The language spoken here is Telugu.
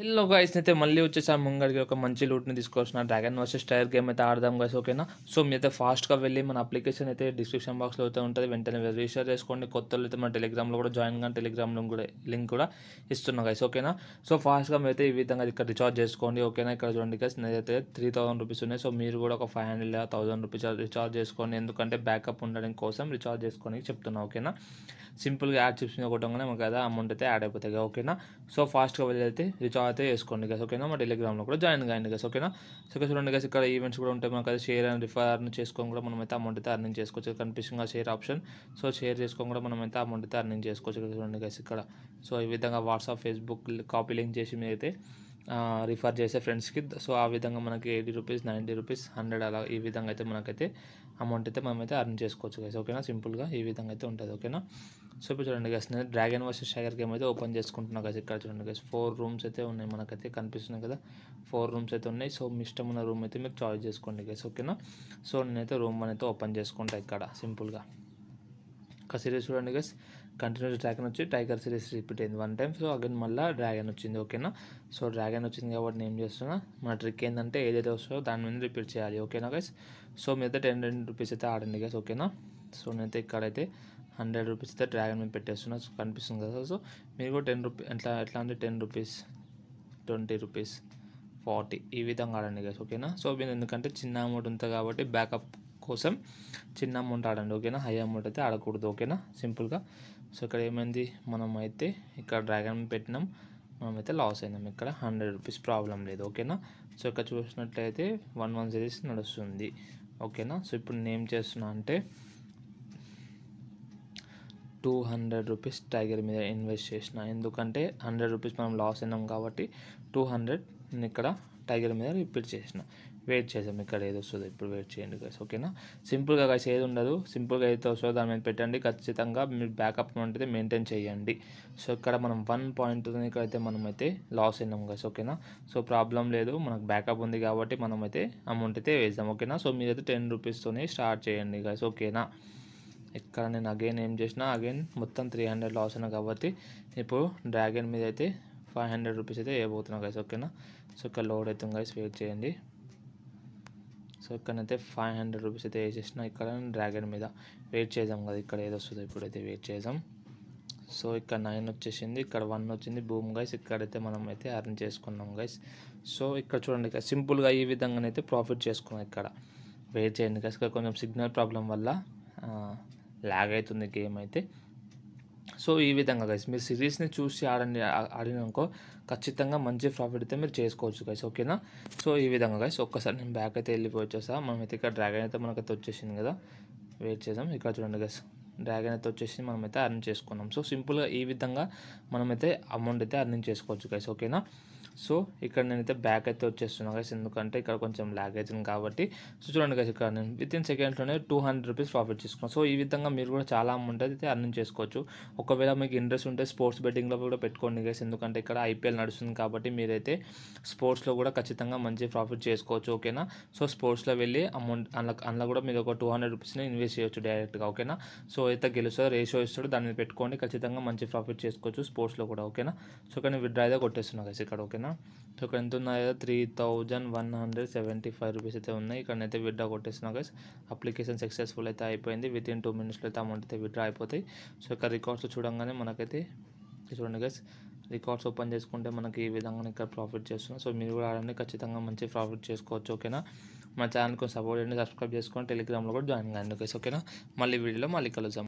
హెల్లో గైస్ అయితే మళ్ళీ వచ్చేసారి ముంగడికి ఒక మంచి లూట్ని తీసుకొచ్చిన డ్రాగన్ వర్సెస్ టైర్ గేమ్ అయితే ఆడదాం గైస్ ఓకేనా సో అయితే ఫాస్ట్గా వెళ్ళి మన అప్లికేషన్ అయితే డిస్క్రిప్షన్ బాక్స్లో అయితే ఉంటుంది వెంటనే రిజిస్టర్ చేసుకోండి కొత్తలు అయితే మన టెలిగ్రామ్లో కూడా జాయిన్ కానీ టెలిగ్రామ్లో కూడా లింక్ కూడా ఇస్తున్నా గైస్ ఓకేనా సో ఫాస్ట్గా అయితే ఈ విధంగా ఇక్కడ రీఛార్జ్ చేసుకోండి ఓకేనా ఇక్కడ చూడండి గైస్ నేనైతే త్రీ థౌసండ్ రూపీస్ ఉన్నాయి సో మీరు కూడా ఒక ఫైవ్ హండ్రెడ్ లేదా థౌసండ్ రూపీస్ రీఛార్జ్ చేసుకోండి ఎందుకంటే బ్యాకప్ ఉండడం కోసం రీఛార్జ్ చేసుకోవడానికి చెప్తున్నా ఓకేనా సింపుల్గా యాడ్ చూసిన కొట్టగానే మాకు కదా అమౌంట్ అయితే యాడ్ అయిపోతాయి ఓకేనా సో ఫాస్ట్గా వెళ్ళి అయితే రీఛార్జ్ అయితే వేసుకోండి గ్యాస్ ఓకేనా మా టెలిగ్రామ్లో కూడా జాయిన్ కాయండి గ్యాస్ ఓకేనా సో చూడండి గైస్ ఇక్కడ ఈవెంట్స్ కూడా ఉంటాయి మనకు అయితే షేర్ అండ్ రిఫర్ అర్న్ చేసుకొని కూడా మనం అయితే అమౌంట్ అయితే అర్నింగ్ చేసుకోవచ్చు కనిపిస్తుంది షేర్ ఆప్షన్ సో షేర్ చేసుకొని కూడా మనం అయితే అమౌంట్ అయితే అర్నింగ్ చేసుకోవచ్చు చూడండి గైస్ ఇక్కడ సో ఈ విధంగా వాట్సాప్ ఫేస్బుక్ కాపీ లింక్ చేసి అయితే రిఫర్ చేసే ఫ్రెండ్స్కి సో ఆ విధంగా మనకి eighty rupees ninety rupees hundred అలా ఈ విధంగా అయితే మనకైతే అమౌంట్ అయితే మనమైతే అర్న్ చేసుకోవచ్చు గైస్ ఓకేనా సింపుల్గా ఈ విధంగా అయితే ఉంటుంది ఓకేనా సో ఇప్పుడు చూడండి గైస్ నేను డ్రాగన్ వర్సెస్ షైగర్ గేమ్ అయితే ఓపెన్ చేసుకుంటున్నా గైస్ ఇక్కడ చూడండి గైస్ ఫోర్ రూమ్స్ అయితే ఉన్నాయి మనకైతే కనిపిస్తున్నాయి కదా ఫోర్ రూమ్స్ అయితే ఉన్నాయి సో మీ ఇష్టం ఉన్న రూమ్ అయితే మీరు చాయిస్ చేసుకోండి గైస్ ఓకేనా సో నేనైతే రూమ్ అయితే ఓపెన్ చేసుకుంటా ఇక్కడ సింపుల్గా ఒక్క సిరీస్ చూడండి గైస్ కంటిన్యూస్ డ్రాగన్ వచ్చి టైగర్ సిరీస్ రిపీట్ అయింది వన్ టైం సో అగైన్ మళ్ళీ డ్రాగన్ వచ్చింది ఓకేనా సో డ్రాగన్ వచ్చింది కాబట్టి నేను ఏం చేస్తున్నా మన ట్రిక్ ఏంటంటే ఏదైతే వస్తుందో దాని మీద రిపీట్ చేయాలి ఓకేనా గైస్ సో మీద టెన్ టెన్ రూపీస్ అయితే ఆడండి గైస్ ఓకేనా సో నేనైతే ఇక్కడైతే హండ్రెడ్ రూపీస్ అయితే డ్రాగన్ మీద పెట్టేస్తున్నా కనిపిస్తుంది కదా సో మీరు కూడా టెన్ రూపీ ఎట్లా ఎట్లా అంటే ten rupees twenty rupees forty ఈ విధంగా ఆడండి గైస్ ఓకేనా సో మీరు ఎందుకంటే చిన్న అమౌంట్ ఉంటుంది కాబట్టి బ్యాకప్ కోసం చిన్న అమౌంట్ ఆడండి ఓకేనా హై అమౌంట్ అయితే ఆడకూడదు ఓకేనా సింపుల్గా సో ఇక్కడ ఏమైంది మనం అయితే ఇక్కడ డ్రాగన్ పెట్టినాం మనమైతే లాస్ అయినాం ఇక్కడ హండ్రెడ్ రూపీస్ ప్రాబ్లం లేదు ఓకేనా సో ఇక్కడ చూసినట్లయితే వన్ వన్ సిరీస్ నడుస్తుంది ఓకేనా సో ఇప్పుడు నేను ఏం చేస్తున్నా అంటే టూ హండ్రెడ్ రూపీస్ టైగర్ మీద ఇన్వెస్ట్ చేసిన ఎందుకంటే హండ్రెడ్ రూపీస్ మనం లాస్ అయినాం కాబట్టి టూ హండ్రెడ్ నేను ఇక్కడ టైగర్ మీద రిపీట్ చేసిన వెయిట్ చేసాం ఇక్కడ ఏదో వస్తుంది ఇప్పుడు వెయిట్ చేయండి గైస్ ఓకేనా సింపుల్గా గైస్ ఏది ఉండదు సింపుల్గా అయితే వస్తుందో దాని మీద పెట్టండి ఖచ్చితంగా మీరు బ్యాకప్ ఉంటుంది మెయింటైన్ చేయండి సో ఇక్కడ మనం వన్ పాయింట్ అయితే మనం అయితే లాస్ అయినాం గైస్ ఓకేనా సో ప్రాబ్లం లేదు మనకు బ్యాకప్ ఉంది కాబట్టి మనం అయితే అమౌంట్ అయితే వేద్దాం ఓకేనా సో మీరైతే టెన్ రూపీస్తోనే స్టార్ట్ చేయండి గైస్ ఓకేనా ఇక్కడ నేను అగైన్ ఏం చేసినా అగైన్ మొత్తం త్రీ హండ్రెడ్ లాస్ అయినా కాబట్టి ఇప్పుడు డ్రాగన్ మీద అయితే ఫైవ్ హండ్రెడ్ రూపీస్ అయితే వేయబోతున్నాం గైస్ ఓకేనా సో ఇక్కడ లోడ్ అవుతుంది గైస్ వెయిట్ చేయండి సో ఇక్కడనైతే ఫైవ్ హండ్రెడ్ రూపీస్ అయితే వేసేసిన ఇక్కడ డ్రాగన్ మీద వెయిట్ చేద్దాం కదా ఇక్కడ ఏదో వస్తుందో ఇప్పుడైతే వెయిట్ చేద్దాం సో ఇక్కడ నైన్ వచ్చేసింది ఇక్కడ వన్ వచ్చింది బూమ్ గైస్ ఇక్కడైతే మనం అయితే అర్న్ చేసుకున్నాం గైస్ సో ఇక్కడ చూడండి సింపుల్గా ఈ విధంగానైతే ప్రాఫిట్ చేసుకున్నాం ఇక్కడ వెయిట్ చేయండి గైస్ ఇక్కడ కొంచెం సిగ్నల్ ప్రాబ్లం వల్ల లాగ్ అవుతుంది గేమ్ అయితే సో ఈ విధంగా గైస్ మీరు సిరీస్ని చూసి ఆడండి ఆడినాకో ఖచ్చితంగా మంచి ప్రాఫిట్ అయితే మీరు చేసుకోవచ్చు గైస్ ఓకేనా సో ఈ విధంగా గైస్ ఒక్కసారి నేను బ్యాక్ అయితే వెళ్ళిపోయి మనం మనమైతే ఇక్కడ డ్రాగన్ అయితే మనకైతే వచ్చేసింది కదా వెయిట్ చేద్దాం ఇక్కడ చూడండి గైస్ డ్రాగన్ అయితే వచ్చేసి మనమైతే అర్న్ చేసుకున్నాం సో సింపుల్గా ఈ విధంగా మనమైతే అమౌంట్ అయితే అర్నింగ్ చేసుకోవచ్చు గైస్ ఓకేనా సో ఇక్కడ నేనైతే బ్యాక్ అయితే వచ్చేస్తున్నాను గైస్ ఎందుకంటే ఇక్కడ కొంచెం ల్యాగ్ అవుతుంది కాబట్టి సో చూడండి గైస్ ఇక్కడ నేను విత్ ఇన్ సెకండ్స్లోనే టూ హండ్రెడ్ రూపీస్ ప్రాఫిట్ చేసుకున్నాను సో ఈ విధంగా మీరు కూడా చాలా అమౌంట్ అయితే అర్నింగ్ చేసుకోవచ్చు ఒకవేళ మీకు ఇంట్రెస్ట్ ఉంటే స్పోర్ట్స్ బెట్టింగ్లో కూడా పెట్టుకోండి గైస్ ఎందుకంటే ఇక్కడ ఐపీఎల్ నడుస్తుంది కాబట్టి మీరైతే స్పోర్ట్స్లో కూడా ఖచ్చితంగా మంచి ప్రాఫిట్ చేసుకోవచ్చు ఓకేనా సో స్పోర్ట్స్లో వెళ్ళి అమౌంట్ అందులో అందులో కూడా మీరు ఒక టూ హండ్రెడ్ రూపీస్ని ఇన్వెస్ట్ చేయొచ్చు డైరెక్ట్గా ఓకేనా సో అయితే గెలుస్తుందో రేషియో ఇస్తాడు దాన్ని పెట్టుకోండి ఖచ్చితంగా మంచి ప్రాఫిట్ చేసుకోవచ్చు స్పోర్ట్స్లో కూడా ఓకేనా సో ఇక్కడ నేను అయితే కొట్టేస్తున్నా కదా ఇక్కడ ఓకేనా సో ఇక్కడ ఎంత ఉన్నాయి కదా three thousand one hundred seventy five rupees అయితే ఉన్నాయి ఇక్కడ అయితే విడ్రా కొట్టేస్తున్నా గైస్ అప్లికేషన్ సక్సెస్ఫుల్ అయితే అయిపోయింది విత్ ఇన్ టూ మినిట్స్లో అయితే అమౌంట్ అయితే విడ్రా అయిపోతాయి సో ఇక్కడ రికార్డ్స్ చూడంగానే మనకైతే చూడండి గైస్ రికార్డ్స్ ఓపెన్ చేసుకుంటే మనకి ఈ విధంగా ఇక్కడ ప్రాఫిట్ చేస్తున్నాం సో మీరు కూడా ఆడండి ఖచ్చితంగా మంచి ప్రాఫిట్ చేసుకోవచ్చు ఓకేనా మా ఛానల్ కొంచెం సపోర్ట్ చేయండి సబ్స్క్రైబ్ చేసుకొని టెలిగ్రామ్లో కూడా జాయిన్ కాండి ఓకేనా మళ్ళీ వీడియోలో మళ్ళీ కలుద్దాం